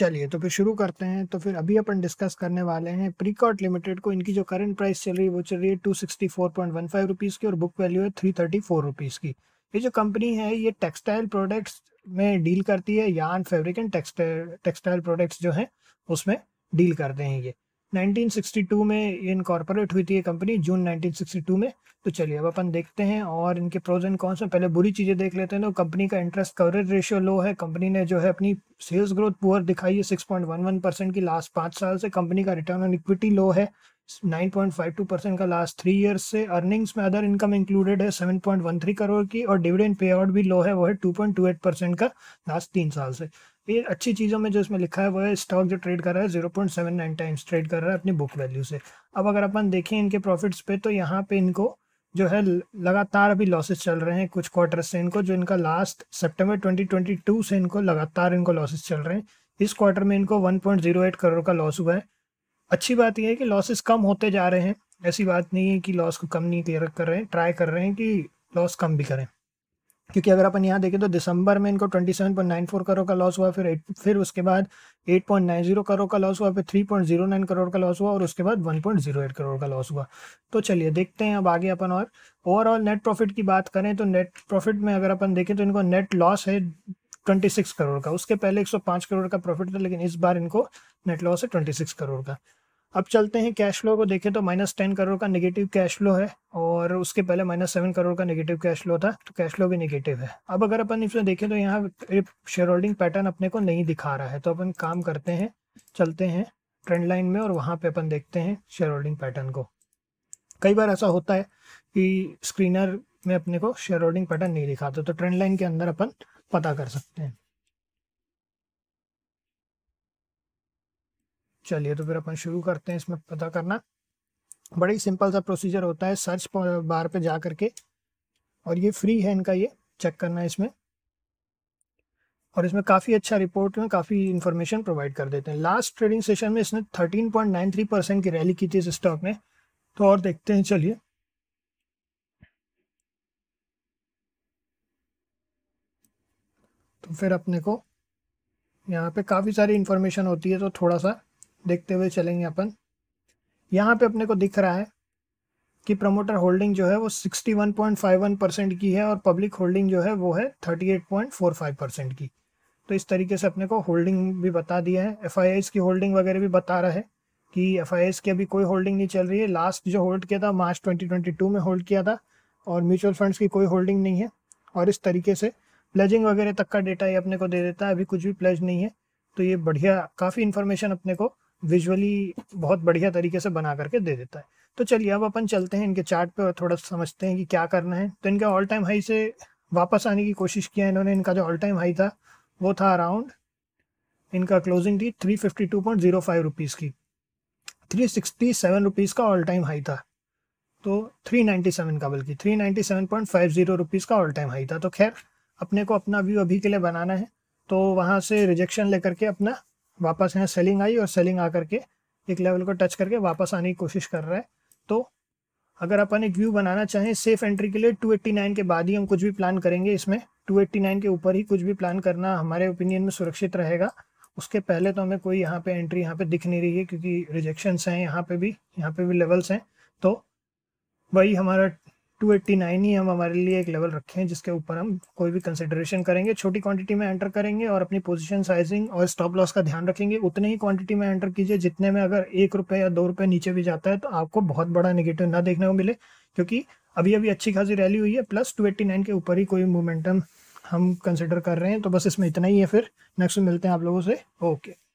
चलिए तो फिर शुरू करते हैं तो फिर अभी अपन डिस्कस करने वाले हैं प्रीकॉट लिमिटेड को इनकी जो करंट प्राइस चल रही है वो चल रही है two sixty four point one five rupees की और बुक वैल्यू है थ्री थर्टी फोर रुपीज़ की ये जो कंपनी है ये टेक्सटाइल प्रोडक्ट्स में डील करती है yarn fabric and textile textile products जो हैं उसमें डील करते हैं ये 1962 में ये इनकॉर्पोरेट हुई थी ये कंपनी जून 1962 में तो चलिए अब अपन देखते हैं और इनके प्रोज एंड कॉन्स में पहले बुरी चीज़ें देख लेते हैं तो कंपनी का इंटरेस्ट कवरेज रेशियो लो है कंपनी ने जो है अपनी सेल्स ग्रोथ पुअर दिखाई है 6.11 परसेंट की लास्ट पाँच साल से कंपनी का रिटर्न ऑन इक्विटी लो है 9.52 परसेंट का लास्ट थ्री ईयर्स से अर्निंग्स में अदर इनकम इंक्लूडेड है 7.13 करोड़ की और डिविडेंड पे आउट भी लो है वो है 2.28 परसेंट का लास्ट तीन साल से ये अच्छी चीज़ों में जो इसमें लिखा है वो है स्टॉक जो ट्रेड कर रहा है zero point seven nine times trade कर रहा है अपनी बुक वैल्यू से अब अगर अपन देखें इनके प्रॉफिट्स पे तो यहाँ पे इनको जो है लगातार अभी लॉसेस चल रहे हैं कुछ क्वार्टर से इनको जो इनका लास्ट सेप्टेम्बर ट्वेंटी से इनको लगातार इनको लॉसेज चल रहे हैं इस क्वार्टर में इनको वन करोड़ का लॉस हुआ है अच्छी बात यह है कि लॉसेस कम होते जा रहे हैं ऐसी बात नहीं है कि लॉस को कम नहीं कर रहे हैं ट्राई कर रहे हैं कि लॉस कम भी करें क्योंकि अगर अपन यहाँ देखें तो दिसंबर में इनको 27.94 करोड़ का लॉस हुआ फिर एट फिर उसके बाद 8.90 करोड़ का लॉस हुआ फिर 3.09 करोड़ का लॉस हुआ और उसके बाद 1.08 करोड़ का लॉस हुआ तो चलिए देखते हैं अब आगे अपन और ओवरऑल नेट प्रॉफिट की बात करें तो नेट प्रॉफिट में अगर अपन देखें तो इनको नेट लॉस है 26 करोड़ का उसके पहले 105 करोड़ का प्रॉफिट था लेकिन इस बार इनको नेट लॉस है 26 करोड़ का अब चलते हैं कैश फ्लो को देखें तो माइनस टेन करोड़ का नेगेटिव कैश फ्लो है और उसके पहले माइनस सेवन करोड़ का नेगेटिव कैश फ्लो था तो कैश फ्लो भी नेगेटिव है अब अगर अपन इसमें देखें तो यहाँ शेयर होल्डिंग पैटर्न अपने को नहीं दिखा रहा है तो अपन काम करते हैं चलते हैं ट्रेंड लाइन में और वहाँ पर अपन देखते हैं शेयर होल्डिंग पैटर्न को कई बार ऐसा होता है कि स्क्रीनर में अपने को शेयर होल्डिंग पैटर्न नहीं दिखाता तो ट्रेंड तो लाइन के अंदर अपन पता कर सकते हैं चलिए तो फिर अपन शुरू करते हैं इसमें पता करना बड़ा ही सिंपल सा प्रोसीजर होता है सर्च बार पे जा करके और ये फ्री है इनका ये चेक करना है इसमें और इसमें काफ़ी अच्छा रिपोर्ट में काफ़ी इन्फॉर्मेशन प्रोवाइड कर देते हैं लास्ट ट्रेडिंग सेशन में इसने 13.93 परसेंट की रैली की थी इस स्टॉक में तो और देखते हैं चलिए तो फिर अपने को यहाँ पे काफ़ी सारी इन्फॉर्मेशन होती है तो थोड़ा सा देखते हुए चलेंगे अपन यहाँ पे अपने को दिख रहा है कि प्रमोटर होल्डिंग जो है वो 61.51 परसेंट की है और पब्लिक होल्डिंग जो है वो है 38.45 परसेंट की तो इस तरीके से अपने को होल्डिंग भी बता दिया है एफ की होल्डिंग वगैरह भी बता रहा है कि एफ की अभी कोई होल्डिंग नहीं चल रही है लास्ट जो होल्ड किया था मार्च ट्वेंटी में होल्ड किया था और म्यूचुअल फंड्स की कोई होल्डिंग नहीं है और इस तरीके से प्लेजिंग वगैरह तक का डेटा ये अपने को दे देता है अभी कुछ भी प्लेज नहीं है तो ये बढ़िया काफ़ी इन्फॉर्मेशन अपने को विजुअली बहुत बढ़िया तरीके से बना करके दे देता है तो चलिए अब अपन चलते हैं इनके चार्ट पे और थोड़ा समझते हैं कि क्या करना है तो इनके ऑल टाइम हाई से वापस आने की कोशिश किया इन्होंने इनका जो ऑल टाइम हाई था वो था अराउंड इनका क्लोजिंग थी three fifty two point zero five rupees की थ्री सिक्सटी सेवन रुपीज़ का ऑल टाइम हाई था तो थ्री नाइन्टी सेवन का बल्कि three ninety seven point five zero rupees का ऑल टाइम हाई था तो खैर अपने को अपना व्यू अभी के लिए बनाना है तो वहाँ से रिजेक्शन लेकर के अपना वापस यहाँ सेलिंग आई और सेलिंग आकर के एक लेवल को टच करके वापस आने की कोशिश कर रहा है तो अगर अपन एक व्यू बनाना चाहें सेफ एंट्री के लिए 289 के बाद ही हम कुछ भी प्लान करेंगे इसमें 289 के ऊपर ही कुछ भी प्लान करना हमारे ओपिनियन में सुरक्षित रहेगा उसके पहले तो हमें कोई यहाँ पे एंट्री यहाँ पे दिख नहीं रही है क्योंकि रिजेक्शन हैं यहाँ पे भी यहाँ पे भी लेवल्स हैं तो वही हमारा 289 ही हम हमारे लिए एक लेवल रखे हैं जिसके ऊपर हम कोई भी कंसिडरेशन करेंगे छोटी क्वांटिटी में एंटर करेंगे और अपनी पोजीशन साइजिंग और स्टॉप लॉस का ध्यान रखेंगे उतने ही क्वांटिटी में एंटर कीजिए जितने में अगर एक रुपये या दो रुपये नीचे भी जाता है तो आपको बहुत बड़ा निगेटिव ना देखने को मिले क्योंकि अभी अभी अच्छी खासी रैली हुई है प्लस टू के ऊपर ही कोई मोमेंटम हम कंसिडर कर रहे हैं तो बस इसमें इतना ही है फिर नेक्स्ट मिलते हैं आप लोगों से ओके